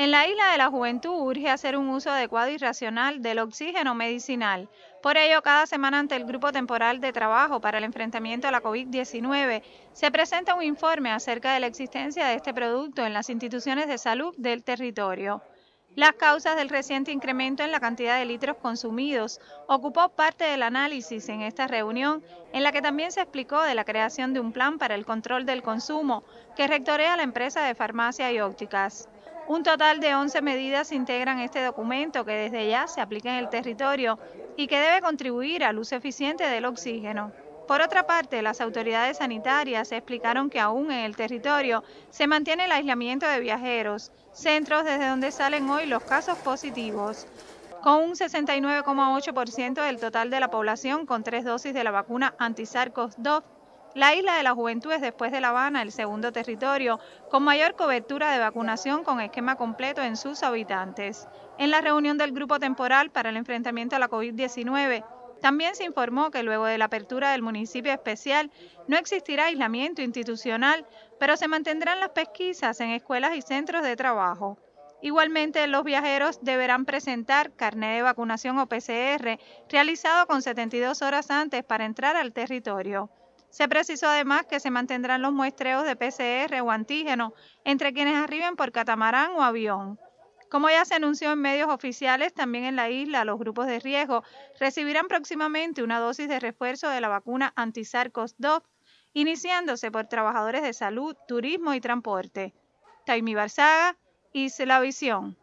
En la isla de la juventud urge hacer un uso adecuado y racional del oxígeno medicinal. Por ello, cada semana ante el Grupo Temporal de Trabajo para el Enfrentamiento a la COVID-19 se presenta un informe acerca de la existencia de este producto en las instituciones de salud del territorio. Las causas del reciente incremento en la cantidad de litros consumidos ocupó parte del análisis en esta reunión, en la que también se explicó de la creación de un plan para el control del consumo que rectorea la empresa de farmacia y ópticas. Un total de 11 medidas integran este documento que desde ya se aplica en el territorio y que debe contribuir al uso eficiente del oxígeno. Por otra parte, las autoridades sanitarias explicaron que aún en el territorio se mantiene el aislamiento de viajeros, centros desde donde salen hoy los casos positivos. Con un 69,8% del total de la población con tres dosis de la vacuna anti sars 2 la isla de la juventud es después de La Habana el segundo territorio con mayor cobertura de vacunación con esquema completo en sus habitantes. En la reunión del Grupo Temporal para el Enfrentamiento a la COVID-19, también se informó que luego de la apertura del municipio especial no existirá aislamiento institucional, pero se mantendrán las pesquisas en escuelas y centros de trabajo. Igualmente, los viajeros deberán presentar carnet de vacunación o PCR realizado con 72 horas antes para entrar al territorio. Se precisó además que se mantendrán los muestreos de PCR o antígeno entre quienes arriben por catamarán o avión. Como ya se anunció en medios oficiales, también en la isla los grupos de riesgo recibirán próximamente una dosis de refuerzo de la vacuna anti sarcos cov iniciándose por trabajadores de salud, turismo y transporte. Taimi Barzaga, Isla Visión.